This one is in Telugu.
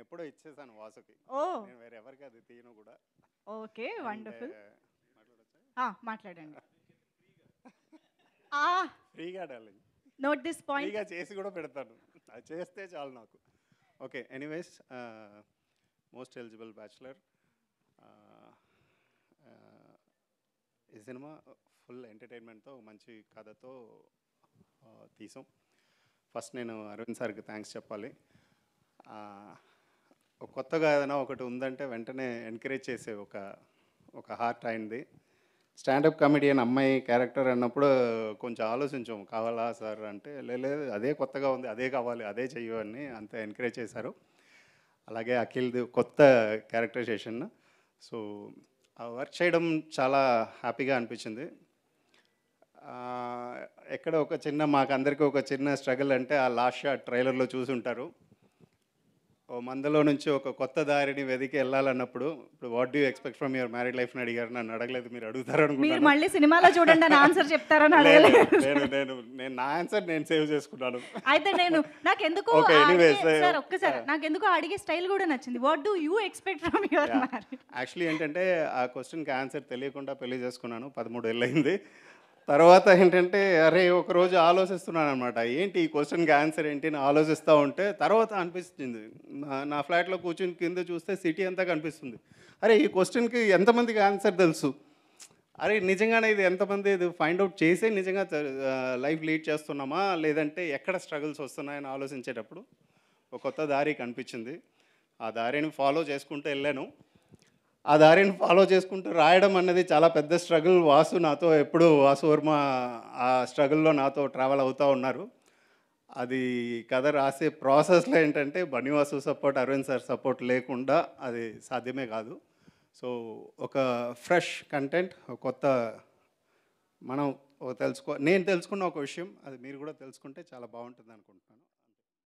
నేను ఎప్పుడో ఇచ్చేసాను వాసుకి ఓ నేను వేరే ఎవరికి అది తీయను కూడా ఓకే వండర్ఫుల్ మాట్లాడండి ఫ్రీగా డార్లింగ్ నోట్ దిస్ పాయింట్ ఫ్రీగా చేసి కూడా పెడతాను అది చేస్తే చాలు నాకు okay anyways most eligible bachelor ఈ సినిమా ఫుల్ ఎంటర్టైన్మెంట్తో మంచి కథతో తీసాం ఫస్ట్ నేను అరవింద్ సార్కి థ్యాంక్స్ చెప్పాలి కొత్తగా ఏదైనా ఒకటి ఉందంటే వెంటనే ఎంకరేజ్ చేసే ఒక ఒక హార్ట్ అయింది స్టాండప్ కమెడియన్ అమ్మాయి క్యారెక్టర్ అన్నప్పుడు కొంచెం ఆలోచించాము కావాలా సార్ అంటే లేదు అదే కొత్తగా ఉంది అదే కావాలి అదే చెయ్యు అని అంత ఎంకరేజ్ చేశారు అలాగే అఖిల్ది కొత్త క్యారెక్టరైజేషన్ సో ఆ వర్క్ చేయడం చాలా హ్యాపీగా అనిపించింది ఎక్కడ ఒక చిన్న మాకు అందరికీ ఒక చిన్న స్ట్రగుల్ అంటే ఆ లాస్ట్ షాట్ ట్రైలర్లో చూసి ఉంటారు మందలో నుంచి ఒక కొత్త దారిని వెదికి వెళ్ళాలన్నప్పుడు ఇప్పుడు what do expect from your married life అని అడిగారు నన్ను అడగలేదు మీరు అడుగుతారని మీరు మళ్ళీ సినిమాలో చూడండి నా ఆన్సర్ చెప్తారని నేను నేను నేను నా ఆన్సర్ నేను సేవ్ చేసుకున్నాను అయితే నేను నాకు ఎందుకు సార్ uh, ఒక్కసారి uh. నాకు ఎందుకు అడిగే స్టైల్ కూడా నచ్చింది what do you expect from your marriage actually ఏంటంటే ఆ క్వశ్చన్కి ఆన్సర్ తెలియకుండా పెళ్లి చేసుకున్నాను పదమూడు ఏళ్ళు అయింది తర్వాత ఏంటంటే అరే ఒకరోజు ఆలోచిస్తున్నాను అనమాట ఏంటి ఈ క్వశ్చన్కి ఆన్సర్ ఏంటి అని ఆలోచిస్తూ ఉంటే తర్వాత అనిపిస్తుంది నా ఫ్లాట్లో కూర్చుని కింద చూస్తే సిటీ అంతా కనిపిస్తుంది అరే ఈ క్వశ్చన్కి ఎంతమందికి ఆన్సర్ తెలుసు అరే నిజంగానే ఇది ఎంతమంది ఇది ఫైండ్ అవుట్ చేసే నిజంగా లైఫ్ లీడ్ చేస్తున్నామా లేదంటే ఎక్కడ స్ట్రగుల్స్ వస్తున్నాయని ఆలోచించేటప్పుడు ఒక కొత్త దారి కనిపించింది ఆ దారిని ఫాలో చేసుకుంటూ వెళ్ళాను ఆ దారిని ఫాలో చేసుకుంటూ రాయడం అన్నది చాలా పెద్ద స్ట్రగుల్ వాసు నాతో ఎప్పుడు వాసు వర్మ ఆ స్ట్రగుల్లో నాతో ట్రావెల్ అవుతూ ఉన్నారు అది కథ రాసే ప్రాసెస్లో ఏంటంటే Bunny Vasu support Aravind sir support లేకుండా అది సాధ్యమే కాదు సో ఒక ఫ్రెష్ కంటెంట్ కొత్త మనం తెలుసుకో నేను తెలుసుకున్న ఒక విషయం అది మీరు కూడా తెలుసుకుంటే చాలా బాగుంటుంది అనుకుంటున్నాను